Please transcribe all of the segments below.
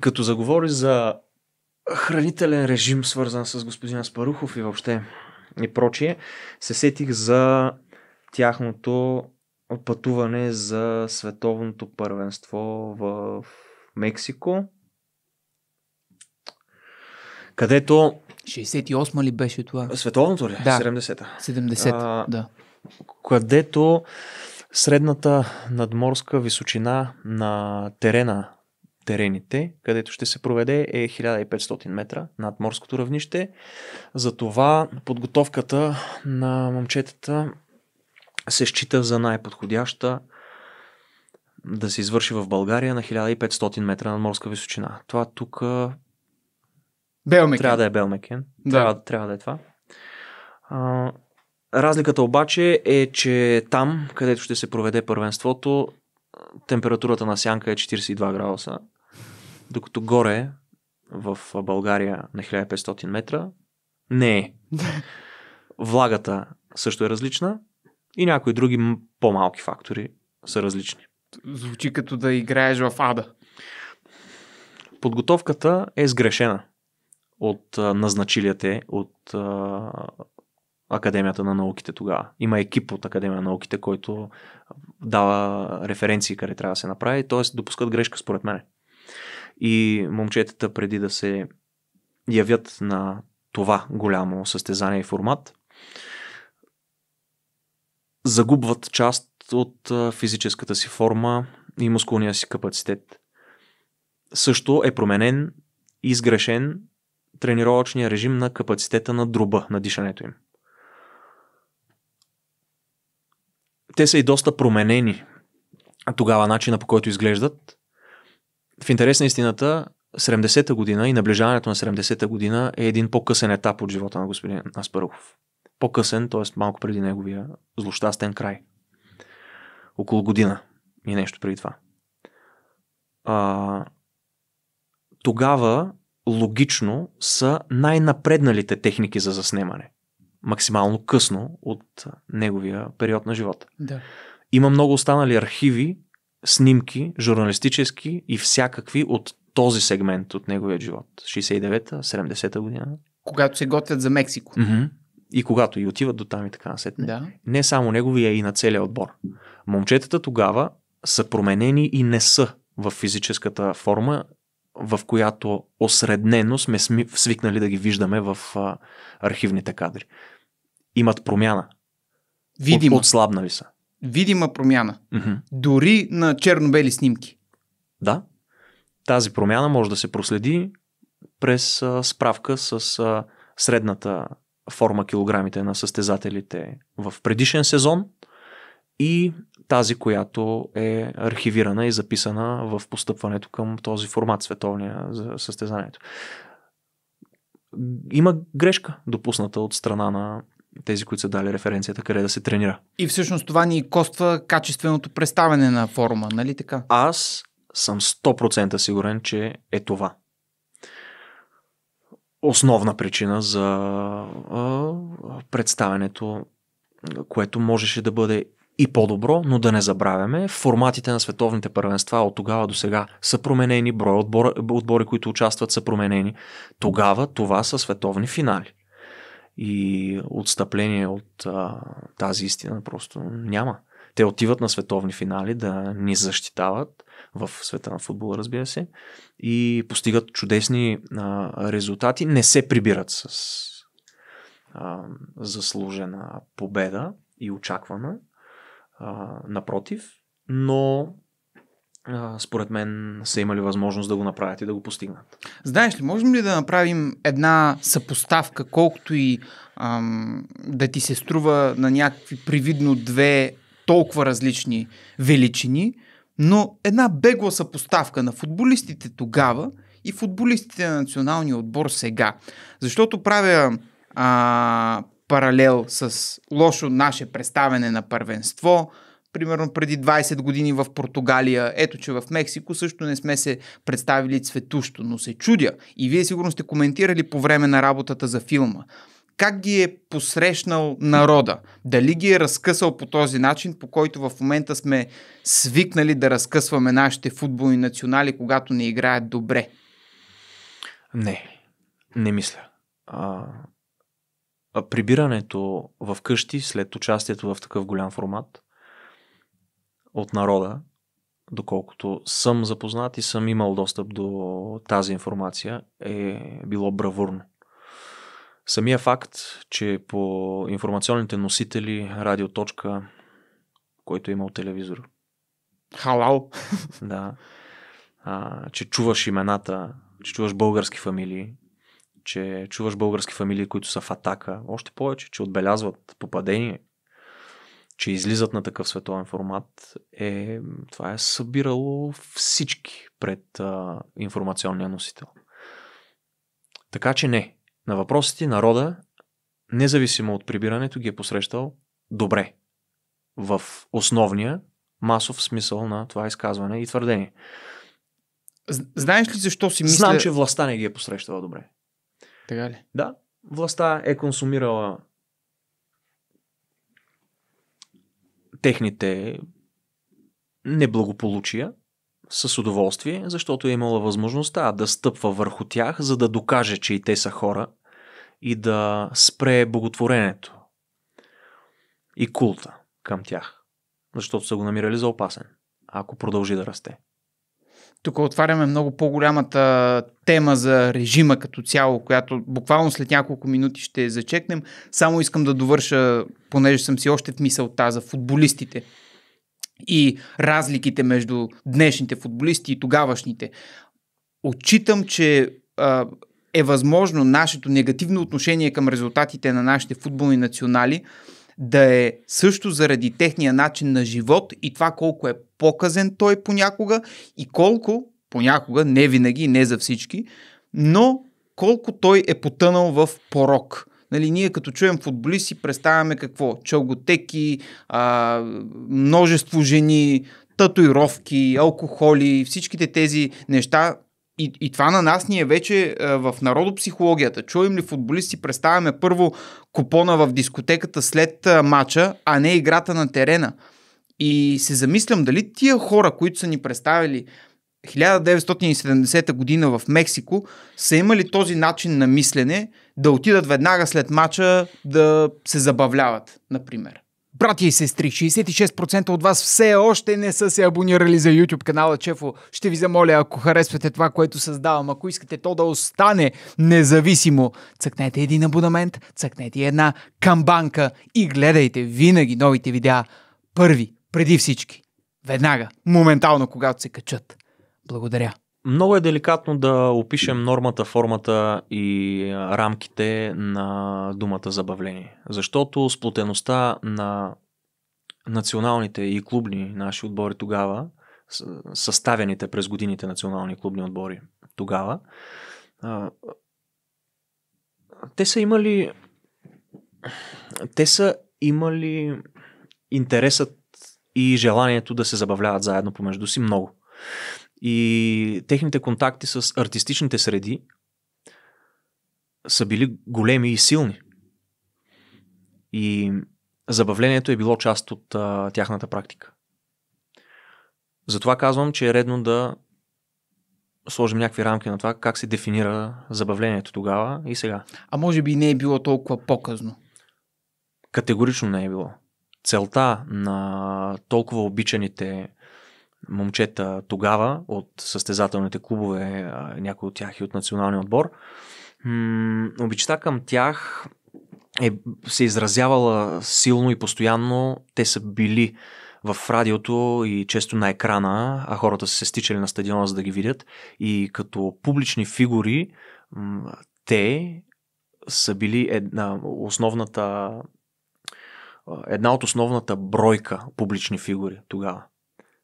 Като заговори за хранителен режим, свързан с господин Спарухов и въобще и прочие, се сетих за тяхното пътуване за световното първенство в Мексико, където... 68 ли беше това? Световното ли? Да. 70-та. 70-та, да. Където средната надморска височина на терена терените, където ще се проведе е 1500 метра над морското равнище. Затова подготовката на момчетата се счита за най-подходяща да се извърши в България на 1500 метра над морска височина. Това тук Белмекен. трябва да е Белмекен. Да. Трябва, трябва да е това. А, разликата обаче е, че там, където ще се проведе първенството, температурата на сянка е 42 градуса. Докато горе, в България на 1500 метра, не е. Влагата също е различна и някои други по-малки фактори са различни. Звучи като да играеш в ада. Подготовката е сгрешена от а, назначилите от а, Академията на науките тогава. Има екип от Академия на науките, който дава референции къде трябва да се направи, т.е. допускат грешка според мен и момчетата преди да се явят на това голямо състезание и формат, загубват част от физическата си форма и мускулния си капацитет. Също е променен и изгрешен тренировъчния режим на капацитета на дроба, на дишането им. Те са и доста променени тогава начина по който изглеждат в интерес на истината, 70-та година и наближаването на 70-та година е един по-късен етап от живота на господин Аспарухов. По-късен, т.е. малко преди неговия злощастен край. Около година и нещо преди това. А, тогава логично са най-напредналите техники за заснемане. Максимално късно от неговия период на живота. Да. Има много останали архиви, снимки, журналистически и всякакви от този сегмент от неговия живот. 69-та, 70-та година. Когато се готвят за Мексико. Mm-hmm. И когато и отиват до там и така насетне. Да. Не само неговия, и на целия отбор. Момчетата тогава са променени и не са в физическата форма, в която осреднено сме свикнали да ги виждаме в архивните кадри. Имат промяна. Видимо. От, отслабнали са видима промяна. Mm-hmm. Дори на черно-бели снимки. Да. Тази промяна може да се проследи през а, справка с а, средната форма килограмите на състезателите в предишен сезон и тази, която е архивирана и записана в постъпването към този формат световния за състезанието. Има грешка, допусната от страна на тези, които са дали референцията, къде да се тренира. И всъщност това ни коства качественото представяне на форума, нали така? Аз съм 100% сигурен, че е това. Основна причина за а, представенето, което можеше да бъде и по-добро, но да не забравяме, форматите на световните първенства от тогава до сега са променени, брой отбори, отбори които участват са променени. Тогава това са световни финали и отстъпление от а, тази истина просто няма. Те отиват на световни финали да ни защитават в света на футбола, разбира се, и постигат чудесни а, резултати, не се прибират с а, заслужена победа и очаквана, а, напротив, но според мен са имали възможност да го направят и да го постигнат. Знаеш ли, можем ли да направим една съпоставка, колкото и ам, да ти се струва на някакви привидно две толкова различни величини, но една бегла съпоставка на футболистите тогава и футболистите на националния отбор сега. Защото правя а, паралел с лошо наше представене на първенство – примерно преди 20 години в Португалия. Ето, че в Мексико също не сме се представили цветущо, но се чудя. И вие сигурно сте коментирали по време на работата за филма как ги е посрещнал народа. Дали ги е разкъсал по този начин, по който в момента сме свикнали да разкъсваме нашите футболни национали, когато не играят добре? Не, не мисля. А, прибирането в къщи след участието в такъв голям формат от народа, доколкото съм запознат и съм имал достъп до тази информация, е било бравурно. Самия факт, че по информационните носители радиоточка, който е имал телевизор. Халал! Да. А, че чуваш имената, че чуваш български фамилии, че чуваш български фамилии, които са в атака. Още повече, че отбелязват попадение че излизат на такъв световен формат, е, това е събирало всички пред а, информационния носител. Така че не. На въпросите народа, независимо от прибирането, ги е посрещал добре. В основния масов смисъл на това изказване и твърдение. Знаеш ли защо си мисля... Знам, че властта не ги е посрещала добре. Така ли? Да. Властта е консумирала техните неблагополучия с удоволствие, защото е имала възможността да стъпва върху тях, за да докаже, че и те са хора и да спре боготворенето и култа към тях, защото са го намирали за опасен, ако продължи да расте тук отваряме много по-голямата тема за режима като цяло, която буквално след няколко минути ще зачекнем. Само искам да довърша, понеже съм си още в мисълта за футболистите и разликите между днешните футболисти и тогавашните. Отчитам, че а, е възможно нашето негативно отношение към резултатите на нашите футболни национали – да е също заради техния начин на живот и това колко е показен той понякога и колко, понякога, не винаги, не за всички, но колко той е потънал в порок. Нали, ние като чуем футболист си представяме какво? чълготеки, а, множество жени, татуировки, алкохоли, всичките тези неща и, и това на нас ни е вече а, в народопсихологията. Чуем ли футболисти, представяме първо купона в дискотеката след а, матча, а не играта на терена. И се замислям дали тия хора, които са ни представили 1970 година в Мексико, са имали този начин на мислене да отидат веднага след мача да се забавляват, например. Брати и сестри, 66% от вас все още не са се абонирали за YouTube канала Чефо. Ще ви замоля, ако харесвате това, което създавам, ако искате то да остане независимо, цъкнете един абонамент, цъкнете една камбанка и гледайте винаги новите видеа първи, преди всички. Веднага, моментално, когато се качат. Благодаря. Много е деликатно да опишем нормата, формата и рамките на думата забавление, защото сплотеността на националните и клубни наши отбори тогава, съставените през годините национални клубни отбори тогава, те са имали те са имали интересът и желанието да се забавляват заедно помежду си много и техните контакти с артистичните среди са били големи и силни. И забавлението е било част от а, тяхната практика. Затова казвам, че е редно да сложим някакви рамки на това как се дефинира забавлението тогава и сега. А може би не е било толкова по-късно. Категорично не е било. Целта на толкова обичаните момчета тогава от състезателните клубове, някои от тях и от националния отбор. Обичата обичта към тях е, се изразявала силно и постоянно. Те са били в радиото и често на екрана, а хората са се стичали на стадиона, за да ги видят. И като публични фигури, те са били една, основната, една от основната бройка публични фигури тогава.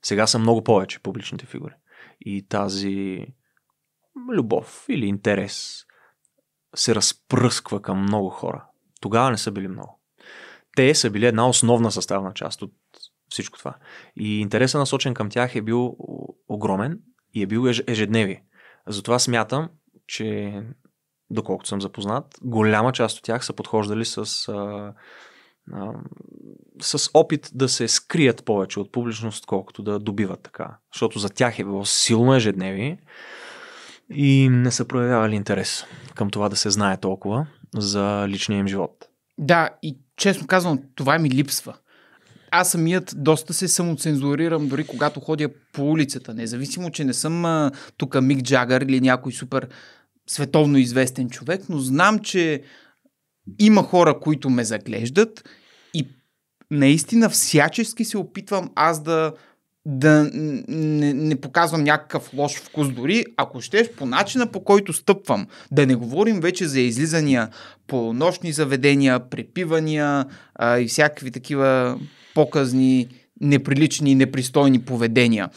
Сега са много повече публичните фигури. И тази любов или интерес се разпръсква към много хора. Тогава не са били много. Те са били една основна съставна част от всичко това. И интересът насочен към тях е бил огромен и е бил ежедневие. Затова смятам, че доколкото съм запознат, голяма част от тях са подхождали с а, а, с опит да се скрият повече от публичност, колкото да добиват така. Защото за тях е било силно ежедневие и не са проявявали интерес към това да се знае толкова за личния им живот. Да, и честно казвам, това ми липсва. Аз самият доста се самоцензурирам, дори когато ходя по улицата. Независимо, че не съм тук Мик Джагър или някой супер световно известен човек, но знам, че има хора, които ме заглеждат и наистина всячески се опитвам аз да да не, не показвам някакъв лош вкус дори, ако щеш по начина по който стъпвам. Да не говорим вече за излизания по нощни заведения, препивания а, и всякакви такива показни, неприлични, непристойни поведения.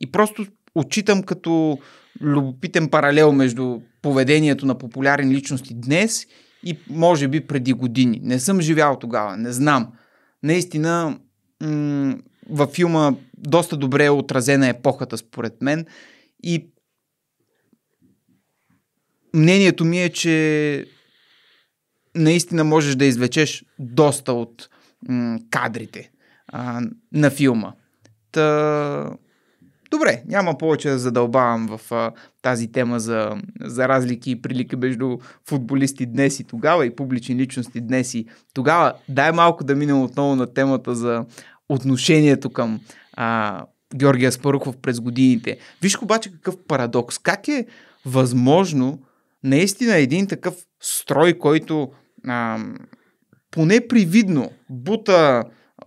И просто отчитам като любопитен паралел между поведението на популярни личности днес и може би преди години. Не съм живял тогава, не знам. Наистина м- във филма доста добре е отразена епохата според мен и мнението ми е, че наистина можеш да извлечеш доста от м- кадрите а, на филма. Та Добре, няма повече да задълбавам в а, тази тема за, за разлики и прилики между футболисти днес и тогава и публични личности днес и тогава. Дай малко да минем отново на темата за отношението към а, Георгия Спарухов през годините. Виж обаче какъв парадокс. Как е възможно наистина един такъв строй, който а, поне привидно бута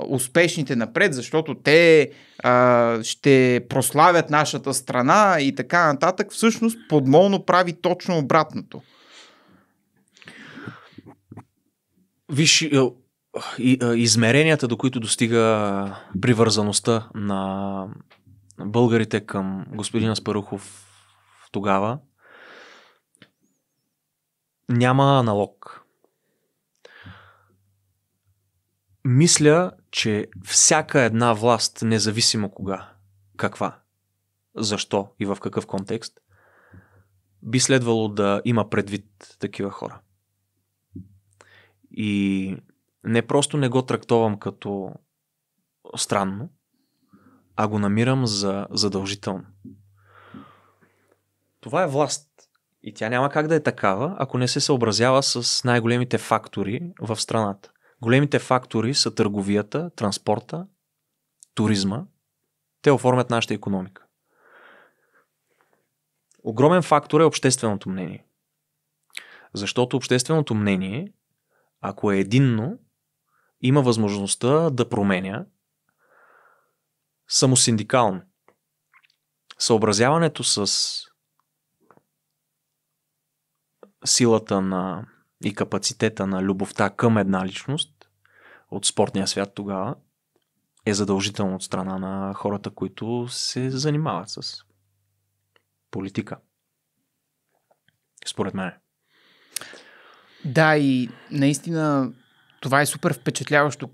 успешните напред, защото те а, ще прославят нашата страна и така нататък, всъщност подмолно прави точно обратното. Виж, измеренията, до които достига привързаността на българите към господина Спарухов тогава, няма аналог. Мисля, че всяка една власт, независимо кога, каква, защо и в какъв контекст, би следвало да има предвид такива хора. И не просто не го трактовам като странно, а го намирам за задължително. Това е власт. И тя няма как да е такава, ако не се съобразява с най-големите фактори в страната. Големите фактори са търговията, транспорта, туризма. Те оформят нашата економика. Огромен фактор е общественото мнение. Защото общественото мнение, ако е единно, има възможността да променя самосиндикално. Съобразяването с силата на и капацитета на любовта към една личност от спортния свят тогава е задължително от страна на хората, които се занимават с политика. Според мен. Да, и наистина това е супер впечатляващо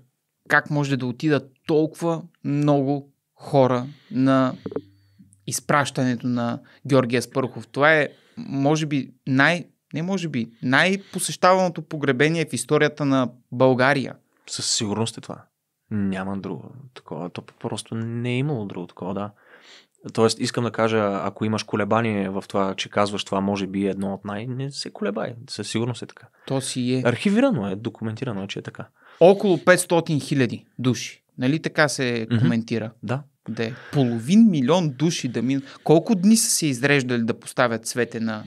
как може да отидат толкова много хора на изпращането на Георгия Спърхов. Това е, може би, най- не може би, най-посещаваното погребение е в историята на България. Със сигурност е това. Няма друго такова. То просто не е имало друго такова, да. Тоест, искам да кажа, ако имаш колебание в това, че казваш това, може би е едно от най... Не се колебай. Със сигурност е така. То си е. Архивирано е, документирано е, че е така. Около 500 хиляди души. Нали така се mm-hmm. коментира? Да. Да. Половин милион души да минат. Колко дни са се изреждали да поставят цвете на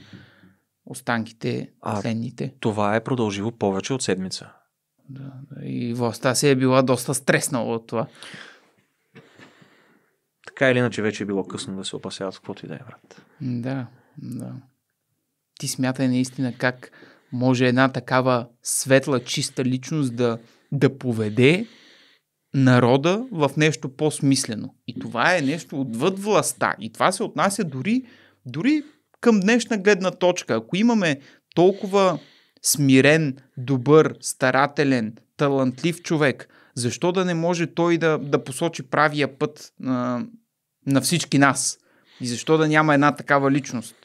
останките, а, следните. Това е продължило повече от седмица. Да, и властта си е била доста стреснала от това. Така или иначе вече е било късно да се опасяват с каквото и да е, брат. Да, да. Ти смятай наистина как може една такава светла, чиста личност да, да поведе народа в нещо по-смислено. И това е нещо отвъд властта. И това се отнася дори, дори към днешна гледна точка, ако имаме толкова смирен, добър, старателен, талантлив човек, защо да не може той да, да посочи правия път а, на всички нас? И защо да няма една такава личност?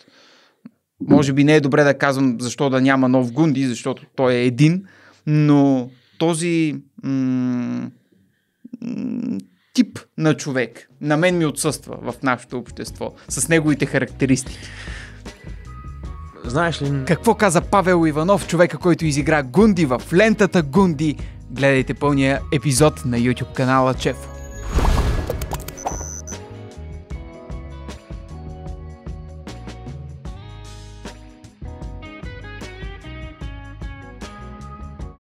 Може би не е добре да казвам защо да няма нов Гунди, защото той е един, но този м- м- тип на човек на мен ми отсъства в нашето общество с неговите характеристики. Знаеш ли... Какво каза Павел Иванов, човека, който изигра Гунди в лентата Гунди? Гледайте пълния епизод на YouTube канала Чефо.